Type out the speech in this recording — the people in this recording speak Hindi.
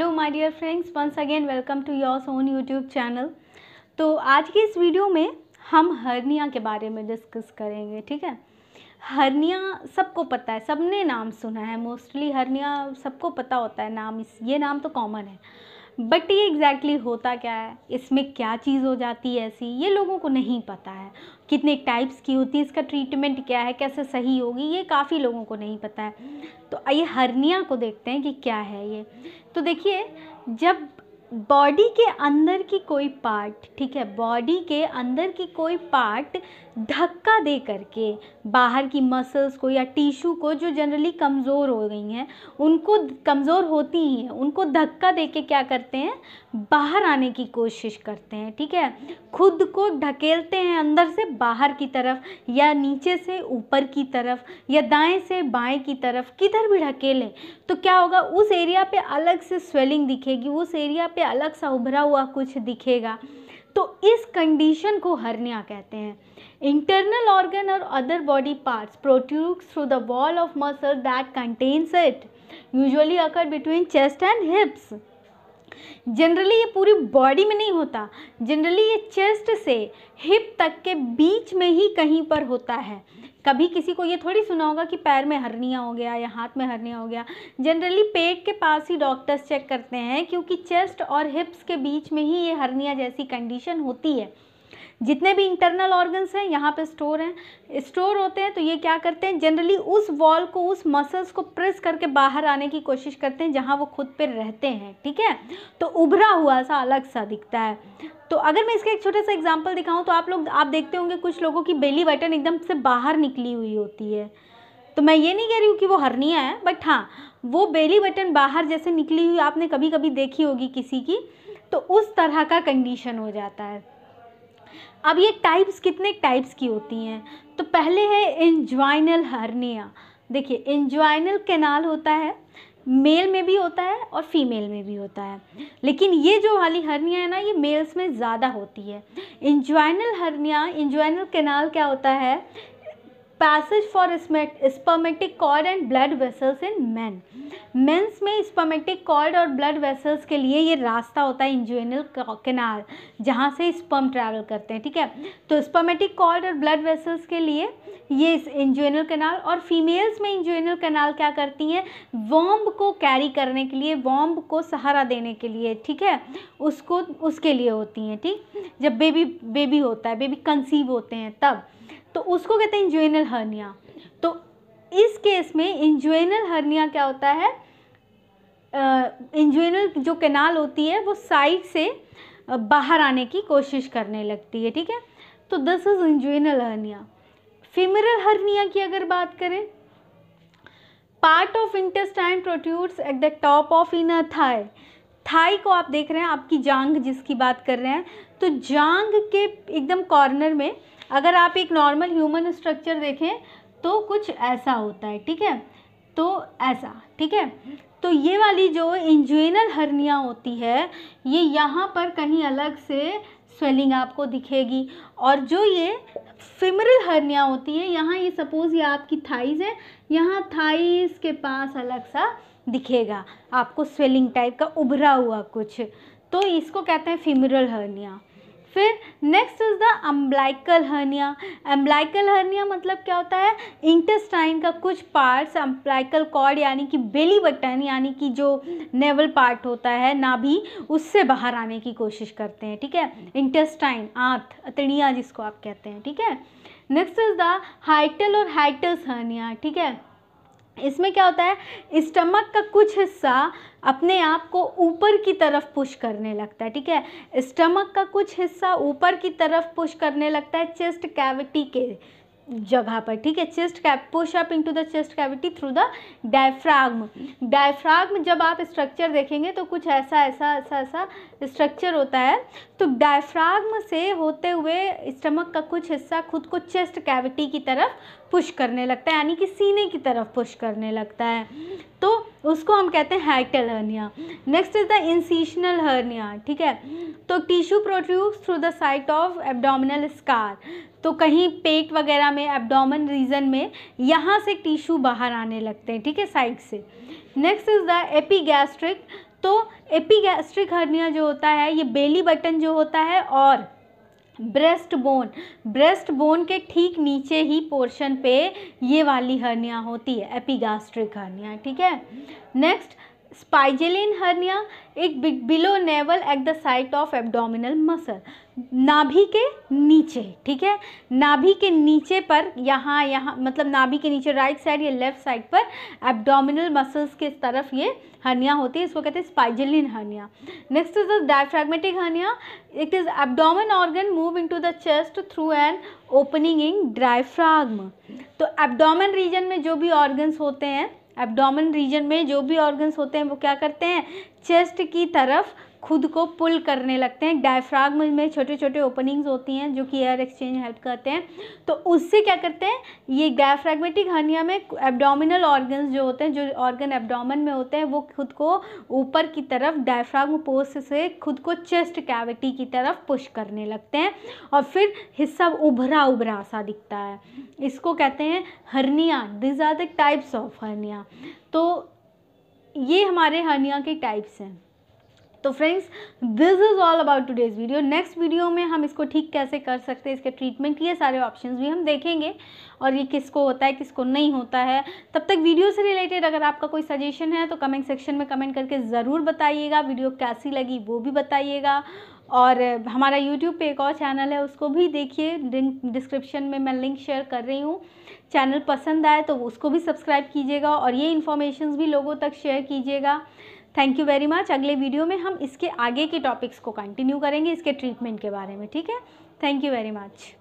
Hello my dear friends once again welcome to your own YouTube channel तो आज की इस वीडियो में हम हर्निया के बारे में डिस्कस करेंगे ठीक है हर्निया सबको पता है सबने नाम सुना है मोस्टली हर्निया सबको पता होता है नाम इस ये नाम तो कॉमन है बट ये एग्जैक्टली exactly होता क्या है इसमें क्या चीज़ हो जाती है ऐसी ये लोगों को नहीं पता है कितने टाइप्स की होती है इसका ट्रीटमेंट क्या है कैसे सही होगी ये काफ़ी लोगों को नहीं पता है तो आइए हर्निया को देखते हैं कि क्या है ये तो देखिए जब बॉडी के अंदर की कोई पार्ट ठीक है बॉडी के अंदर की कोई पार्ट धक्का दे करके बाहर की मसल्स को या टिश्यू को जो जनरली कमज़ोर हो गई हैं उनको कमज़ोर होती ही हैं उनको धक्का दे के क्या करते हैं बाहर आने की कोशिश करते हैं ठीक है खुद को ढकेलते हैं अंदर से बाहर की तरफ या नीचे से ऊपर की तरफ या दाएं से बाएं की तरफ किधर भी ढकेलें तो क्या होगा उस एरिया पे अलग से स्वेलिंग दिखेगी उस एरिया पे अलग सा उभरा हुआ कुछ दिखेगा तो इस कंडीशन को हरनिया कहते हैं Internal organ or other body parts protrudes through the wall of muscle that contains it. Usually occur between chest and hips. Generally ये पूरी बॉडी में नहीं होता जनरली ये चेस्ट से हिप तक के बीच में ही कहीं पर होता है कभी किसी को ये थोड़ी सुना होगा कि पैर में हरनिया हो गया या हाथ में हरनिया हो गया जनरली पेट के पास ही डॉक्टर्स चेक करते हैं क्योंकि चेस्ट और हिप्स के बीच में ही ये हरनिया जैसी कंडीशन होती है जितने भी इंटरनल ऑर्गन्स हैं यहाँ पे स्टोर हैं स्टोर होते हैं तो ये क्या करते हैं जनरली उस वॉल को उस मसल्स को प्रेस करके बाहर आने की कोशिश करते हैं जहाँ वो खुद पे रहते हैं ठीक है तो उभरा हुआ सा अलग सा दिखता है तो अगर मैं इसका एक छोटा सा एग्जाम्पल दिखाऊँ तो आप लोग आप देखते होंगे कुछ लोगों की बेली बटन एकदम से बाहर निकली हुई होती है तो मैं ये नहीं कह रही हूँ कि वो हरनिया है बट हाँ वो बेली बटन बाहर जैसे निकली हुई आपने कभी कभी देखी होगी किसी की तो उस तरह का कंडीशन हो जाता है अब ये टाइप्स कितने टाइप्स की होती हैं तो पहले है इंजवाइनल हर्निया देखिए इंजवाइनल कैनाल होता है मेल में भी होता है और फीमेल में भी होता है लेकिन ये जो वाली हर्निया है ना ये मेल्स में ज़्यादा होती है इंजवाइनल हर्निया इंजवाइनल कैनाल क्या होता है passage for spermatic cord and blood vessels in man men's में स्पर्मेटिक कॉर्ड और ब्लड वेसल्स के लिए ये रास्ता होता है इंजुएनल कैनाल जहाँ से स्पर्म ट्रैवल करते हैं ठीक है तो स्पर्मेटिक कॉर्ड और ब्लड वेसल्स के लिए ये इंजुएनल कैनाल और फीमेल्स में इंजुएनल कैनाल क्या करती हैं वॉम्ब को कैरी करने के लिए वॉम्ब को सहारा देने के लिए ठीक है उसको उसके लिए होती हैं ठीक जब बेबी बेबी होता है बेबी कंसीव होते हैं तब तो उसको कहते हैं इंजुएनल हर्निया तो इस केस में इंजुएनल हर्निया क्या होता है इंजुएनल जो कैनाल होती है वो साइड से बाहर आने की कोशिश करने लगती है ठीक है तो this is inguinal hernia femoral hernia की अगर बात करें part of intestine protrudes at the top of inner thigh thigh को आप देख रहे हैं आपकी जांग जिसकी बात कर रहे हैं तो जांग के एकदम कॉर्नर में अगर आप एक नॉर्मल ह्यूमन स्ट्रक्चर देखें तो कुछ ऐसा होता है ठीक है तो ऐसा ठीक है तो ये वाली जो इंजुनल हर्निया होती है ये यहाँ पर कहीं अलग से स्वेलिंग आपको दिखेगी और जो ये फिमरल हर्निया होती है यहाँ ये सपोज़ ये आपकी थाइज है यहाँ थाइज के पास अलग सा दिखेगा आपको स्वेलिंग टाइप का उभरा हुआ कुछ तो इसको कहते हैं फिमरल हर्निया फिर next is the umbilical hernia umbilical hernia मतलब क्या होता है इंटेस्टाइन का कुछ पार्ट्स एम्ब्लाइकल कॉर्ड यानी कि बेली बटन यानी कि जो नेवल पार्ट होता है भी उससे बाहर आने की कोशिश करते हैं ठीक है इंटेस्टाइन आंत अतिया जिसको आप कहते हैं ठीक है नेक्स्ट इज़ द हाइटल और हाइटस हर्निया ठीक है इसमें क्या होता है स्टमक का कुछ हिस्सा अपने आप को ऊपर की तरफ पुश करने लगता है ठीक है स्टमक का कुछ हिस्सा ऊपर की तरफ पुश करने लगता है चेस्ट कैविटी के जगह पर ठीक है chest cap push up into the chest cavity through the diaphragm diaphragm जब आप स्ट्रक्चर देखेंगे तो कुछ ऐसा ऐसा ऐसा ऐसा स्ट्रक्चर होता है तो डायफ्राग्म से होते हुए स्टमक का कुछ हिस्सा खुद को चेस्ट कैविटी की तरफ पुश करने लगता है यानी कि सीने की तरफ पुश करने लगता है तो उसको हम कहते हैं hiatal hernia next is the incisional hernia ठीक है तो tissue produce through the site of abdominal scar तो कहीं पेट वगैरह में एब्डोमन रीजन में यहाँ से टिश्यू बाहर आने लगते हैं ठीक है साइड से नेक्स्ट इज़ द एपीगैस्ट्रिक तो एपीगैस्ट्रिक हर्निया जो होता है ये बेली बटन जो होता है और ब्रेस्ट बोन ब्रेस्ट बोन के ठीक नीचे ही पोर्शन पे ये वाली हर्निया होती है एपिगास्ट्रिक हर्निया ठीक है नेक्स्ट स्पाइजेलिन हर्निया एक below navel at the site of abdominal muscle नाभि के नीचे ठीक है नाभि के नीचे पर यहाँ यहाँ मतलब नाभि के नीचे राइट साइड या लेफ्ट साइड पर एब्डोमिनल मसल्स के तरफ ये हर्निया होती है इसको कहते हैं spigelian hernia next is the diaphragmatic hernia it is abdomen organ move to the chest through an opening in diaphragm तो एब्डोमन रीजन में जो भी ऑर्गन्स होते हैं एब्डोमेन रीजन में जो भी ऑर्गन्स होते हैं वो क्या करते हैं चेस्ट की तरफ खुद को पुल करने लगते हैं डायफ्राग में छोटे छोटे ओपनिंग्स होती हैं जो कि एयर एक्सचेंज हेल्प करते हैं तो उससे क्या करते हैं ये डायफ्रागमेटिक हर्निया में एब्डोमिनल ऑर्गन्स जो होते हैं जो ऑर्गन एब्डोमन में होते हैं वो खुद को ऊपर की तरफ डायफ्राग्म पोस्ट से खुद को चेस्ट कैविटी की तरफ पुश करने लगते हैं और फिर हिस्सा उभरा उभरा सा दिखता है इसको कहते हैं hernia these are the types of hernia तो ये हमारे हर्निया के टाइप्स हैं तो friends this is all about today's video next video में हम इसको ठीक कैसे कर सकते हैं इसके ट्रीटमेंट ये सारे ऑप्शंस भी हम देखेंगे और ये किसको होता है किसको नहीं होता है तब तक वीडियो से रिलेटेड अगर आपका कोई सजेशन है तो कमेंट सेक्शन में कमेंट करके ज़रूर बताइएगा वीडियो कैसी लगी वो भी बताइएगा और हमारा यूट्यूब पे एक और चैनल है उसको भी देखिए डिस्क्रिप्शन में मैं लिंक शेयर कर रही हूँ चैनल पसंद आए तो उसको भी सब्सक्राइब कीजिएगा और ये इन्फॉर्मेशन भी लोगों तक शेयर कीजिएगा थैंक यू वेरी मच अगले वीडियो में हम इसके आगे के टॉपिक्स को कंटिन्यू करेंगे इसके ट्रीटमेंट के बारे में ठीक है थैंक यू वेरी मच